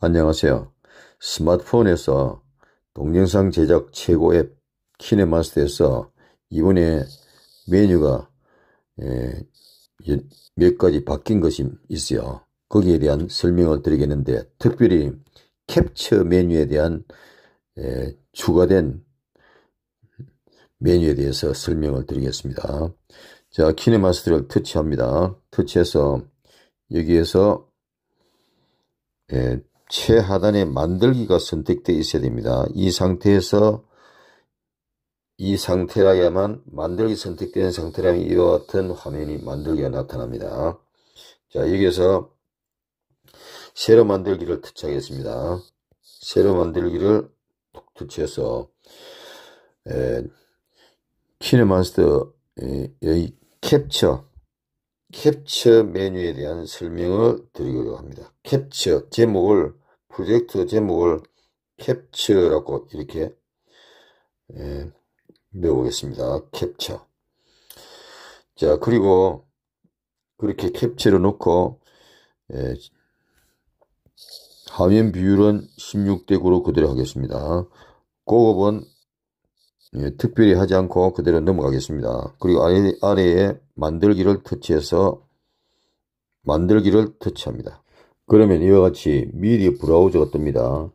안녕하세요. 스마트폰에서 동영상 제작 최고 앱 키네마스터에서 이번에 메뉴가 예, 몇 가지 바뀐 것이 있어요. 거기에 대한 설명을 드리겠는데 특별히 캡처 메뉴에 대한 예, 추가된 메뉴에 대해서 설명을 드리겠습니다. 자, 키네마스터를 터치합니다. 터치해서 여기에서 예, 최하단에 만들기가 선택되어 있어야 됩니다. 이 상태에서 이 상태라야만 만들기 선택된 상태라면 이와 같은 화면이 만들기가 나타납니다. 자 여기에서 세로 만들기를 터치하겠습니다. 세로 만들기를 툭 터치해서 에, 예, 키네마스터의 예, 캡처, 캡처 메뉴에 대한 설명을 드리려고 합니다. 캡처 제목을, 프로젝트 제목을 캡처라고 이렇게 예, 외우겠습니다. 캡처. 자, 그리고 그렇게 캡처를 놓고 예, 화면 비율은 16대 9로 그대로 하겠습니다. 고급은 예, 특별히 하지 않고 그대로 넘어가겠습니다. 그리고 아래, 아래에 만들기를 터치해서 만들기를 터치합니다. 그러면 이와 같이 미리 브라우저가 뜹니다.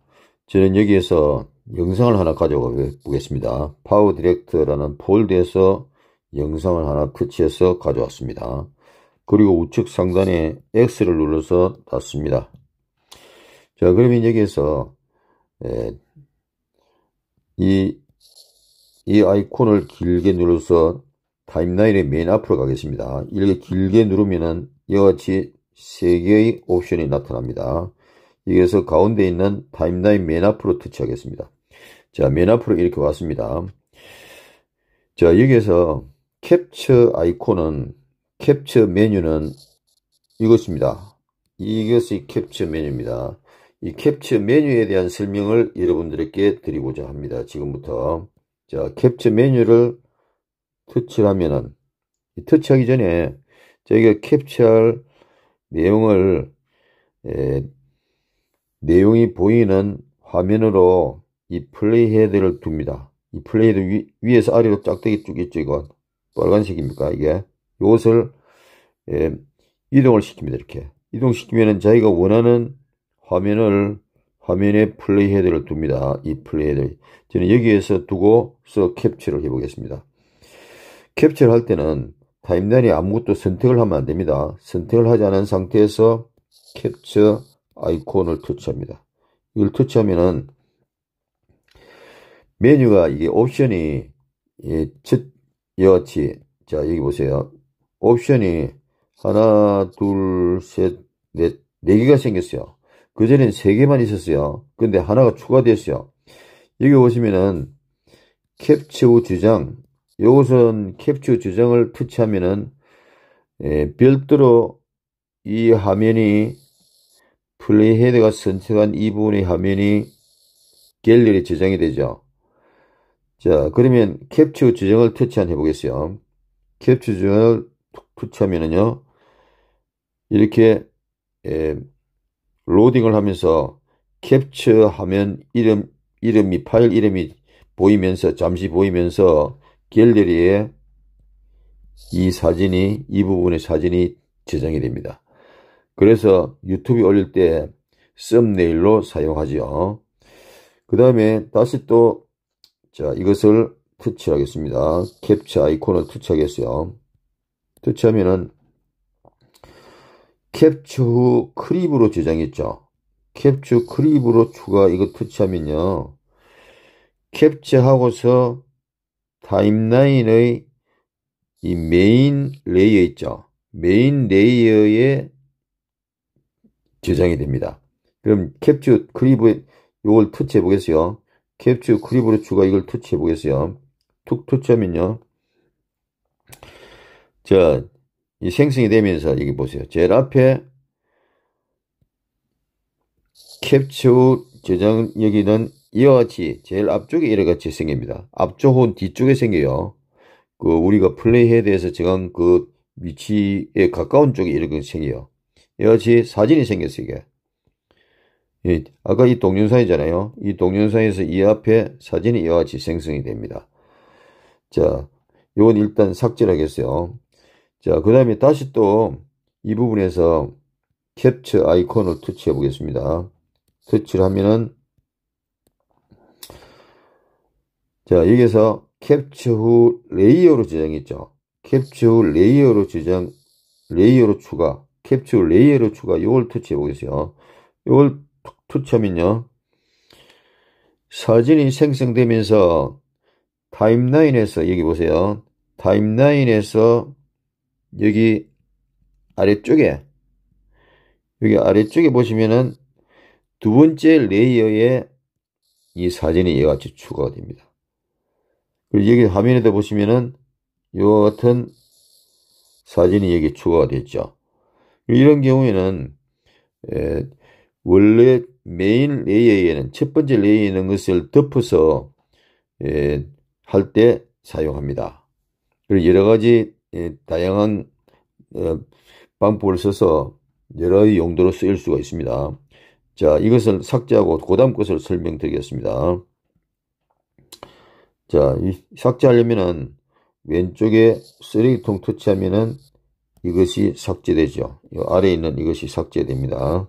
저는 여기에서 영상을 하나 가져가 보겠습니다. 파워 디렉터라는 폴드에서 영상을 하나 터치해서 가져왔습니다. 그리고 우측 상단에 X를 눌러서 닫습니다. 자 그러면 여기에서 예, 이이 아이콘을 길게 눌러서 타임라인의 맨 앞으로 가겠습니다. 이렇게 길게 누르면은 이와 같이 3개의 옵션이 나타납니다. 여기서 가운데 있는 타임라인 맨 앞으로 터치하겠습니다. 자, 맨 앞으로 이렇게 왔습니다. 자, 여기에서 캡처 아이콘은 캡처 메뉴는 이것입니다. 이것이 캡처 메뉴입니다. 이 캡처 메뉴에 대한 설명을 여러분들께 드리고자 합니다. 지금부터 자, 캡처 메뉴를 터치하면은 터치하기 전에 저희가 캡처할 내용을 에, 내용이 보이는 화면으로 이 플레이 헤드를 둡니다. 이 플레이헤드 위, 위에서 아래로 짝대기 쭉 있죠. 이건 빨간색입니까? 이게 이것을 에, 이동을 시킵니다. 이렇게 이동시키면은 자기가 원하는 화면을 화면에 플레이헤드를 둡니다. 이 플레이헤드 저는 여기에서 두고서 캡처를 해보겠습니다. 캡처를 할 때는 타임라인에 아무것도 선택을 하면 안됩니다. 선택을 하지 않은 상태에서 캡처 아이콘을 터치합니다. 이걸 터치하면은 메뉴가 이게 옵션이 예, 여치 자 여기 보세요. 옵션이 하나 둘셋넷네 개가 생겼어요. 그전엔 세 개만 있었어요. 근데 하나가 추가됐어요. 여기 보시면은 캡처 주장 이것은 캡처 주장을 터치하면은 예, 별도로 이 화면이 플레이헤드가 선택한 이 부분의 화면이 갤러리 저장이 되죠. 자 그러면 캡처 주장을 터치 한 해보겠어요. 캡처 주장을 터치하면은요 이렇게 예, 로딩을 하면서 캡처 하면 이름, 이름이, 파일 이름이 보이면서, 잠시 보이면서 갤러리에 이 사진이, 이 부분의 사진이 저장이 됩니다. 그래서 유튜브에 올릴 때 썸네일로 사용하죠. 그 다음에 다시 또, 자, 이것을 터치하겠습니다. 캡처 아이콘을 터치하겠어요. 터치하면은 캡처 후 크립으로 저장했죠. 캡처 크립으로 추가 이거 터치하면요. 캡처하고서 타임라인의 이 메인 레이어 있죠. 메인 레이어에 저장이 됩니다. 그럼 캡처 크립에 이걸 터치해 보겠어요. 캡처 크립으로 추가 이걸 터치해 보겠어요. 툭 터치하면요. 자, 이 생성이 되면서 여기 보세요. 제일 앞에 캡처 저장 여기는 이와 같이 제일 앞쪽에 이와 같이 생깁니다. 앞쪽 혹은 뒤쪽에 생겨요. 그 우리가 플레이헤드에서 정한 그 위치에 가까운 쪽에 이렇게 생겨요. 이와 같이 사진이 생겼어요. 이게. 예, 아까 이 동영상이잖아요. 이 동영상에서 이 앞에 사진이 이와 같이 생성이 됩니다. 자, 이건 일단 삭제를 하겠어요. 자, 그 다음에 다시 또 이 부분에서 캡처 아이콘을 터치해 보겠습니다. 터치를 하면은 자, 여기서 에 캡처 후 레이어로 저장했죠 캡처 후 레이어로 저장, 레이어로 추가, 캡처 후 레이어로 추가, 이걸 터치해 보겠어요. 이걸 터치하면요. 사진이 생성되면서 타임라인에서, 여기 보세요. 타임라인에서 여기 아래쪽에 여기 아래쪽에 보시면은 두 번째 레이어에 이 사진이 이와 같이 추가가 됩니다. 그리고 여기 화면에다 보시면은 이와 같은 사진이 여기 추가가 됐죠. 이런 경우에는 원래 메인 레이어에는 첫 번째 레이어에 있는 것을 덮어서 할 때 사용합니다. 그리고 여러 가지 다양한 어, 방법을 써서 여러 용도로 쓰일 수가 있습니다. 자, 이것을 삭제하고 그 다음 것을 설명드리겠습니다. 자, 삭제하려면은 왼쪽에 쓰레기통 터치하면은 이것이 삭제되죠. 아래에 있는 이것이 삭제됩니다.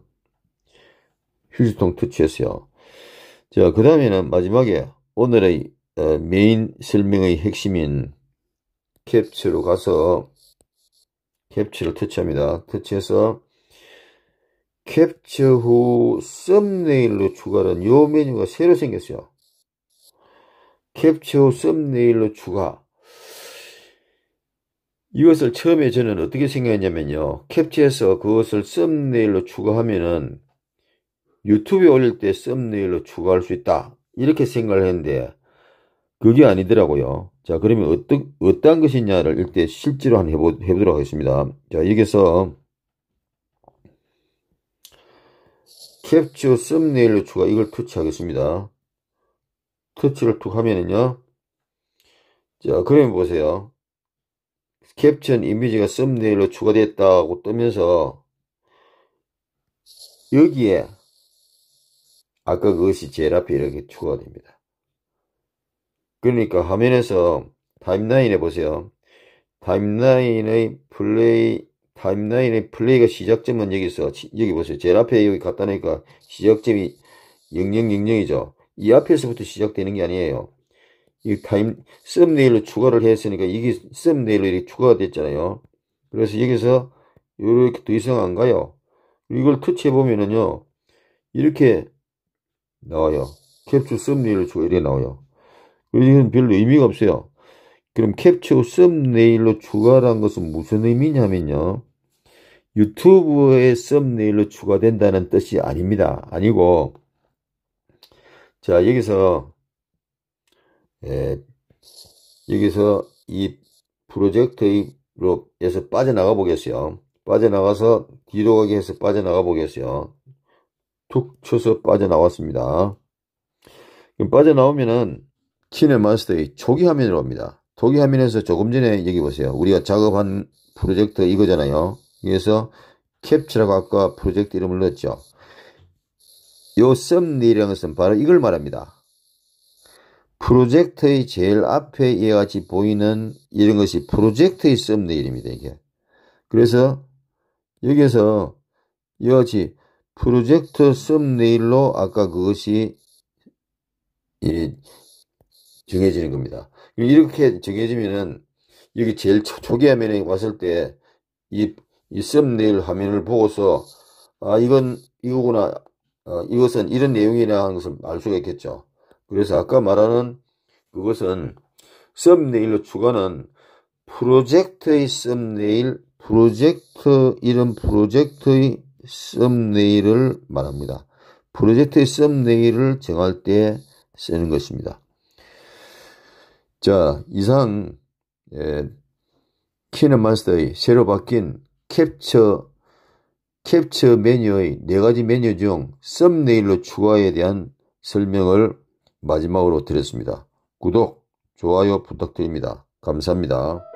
휴지통 터치했어요. 자, 그 다음에는 마지막에 오늘의 어, 메인 설명의 핵심인 캡처로 가서 캡처를 터치합니다. 터치해서 캡처 후 썸네일로 추가는 요 메뉴가 새로 생겼어요. 캡처 후 썸네일로 추가 이것을 처음에 저는 어떻게 생각했냐면요. 캡처해서 그것을 썸네일로 추가하면은 유튜브에 올릴 때 썸네일로 추가할 수 있다. 이렇게 생각을 했는데 그게 아니더라고요. 자, 그러면 어떤, 어떠한 것이냐를 일단 실제로 한 해보, 해보도록 하겠습니다. 자, 여기서 캡처 썸네일로 추가 이걸 터치하겠습니다. 터치를 툭 하면은요. 자, 그러면 보세요. 캡처한 이미지가 썸네일로 추가됐다고 뜨면서 여기에 아까 그것이 제일 앞에 이렇게 추가 됩니다. 그러니까 화면에서 타임라인에 보세요. 타임라인의 플레이 타임라인의 플레이가 시작점은 여기서 여기 보세요. 제일 앞에 여기 갖다 놓으니까 시작점이 0000이죠. 이 앞에서부터 시작되는 게 아니에요. 이 타임 썸네일로 추가를 했으니까 이게 썸네일로 이렇게 추가가 됐잖아요. 그래서 여기서 이렇게 더 이상 안 가요. 이걸 터치해 보면은요. 이렇게 나와요. 캡처 썸네일로 추가 이렇게 나와요. 이건 별로 의미가 없어요. 그럼 캡처 썸네일로 추가란 것은 무슨 의미냐면요. 유튜브에 썸네일로 추가된다는 뜻이 아닙니다. 아니고 자 여기서 예, 여기서 이프로젝트에서 빠져나가 보겠어요. 빠져나가서 뒤로 가게 해서 빠져나가 보겠어요. 툭 쳐서 빠져나왔습니다. 그럼 빠져나오면은 키네마스터의 초기 화면으로 옵니다. 초기 화면에서 조금 전에 여기 보세요. 우리가 작업한 프로젝트 이거잖아요. 그래서 캡처라고 아까 프로젝트 이름을 넣었죠. 요 썸네일이라는 것은 바로 이걸 말합니다. 프로젝트의 제일 앞에 이와 같이 보이는 이런 것이 프로젝트의 썸네일입니다. 이게. 그래서 여기에서 이와 같이 프로젝트 썸네일로 아까 그것이 정해지는 겁니다. 이렇게 정해지면은 여기 제일 초, 초기 화면에 왔을 때이이 썸네일 화면을 보고서 아 이건 이거구나 어, 이것은 이런 내용이라 하는 것을 알 수가 있겠죠. 그래서 아까 말하는 그것은 썸네일로 추가는 프로젝트의 썸네일 프로젝트 이름 프로젝트의 썸네일을 말합니다. 프로젝트의 썸네일을 정할 때 쓰는 것입니다. 자, 이상, 예, 키네마스터의 새로 바뀐 캡처, 캡처 메뉴의 네 가지 메뉴 중 썸네일로 추가에 대한 설명을 마지막으로 드렸습니다. 구독, 좋아요 부탁드립니다. 감사합니다.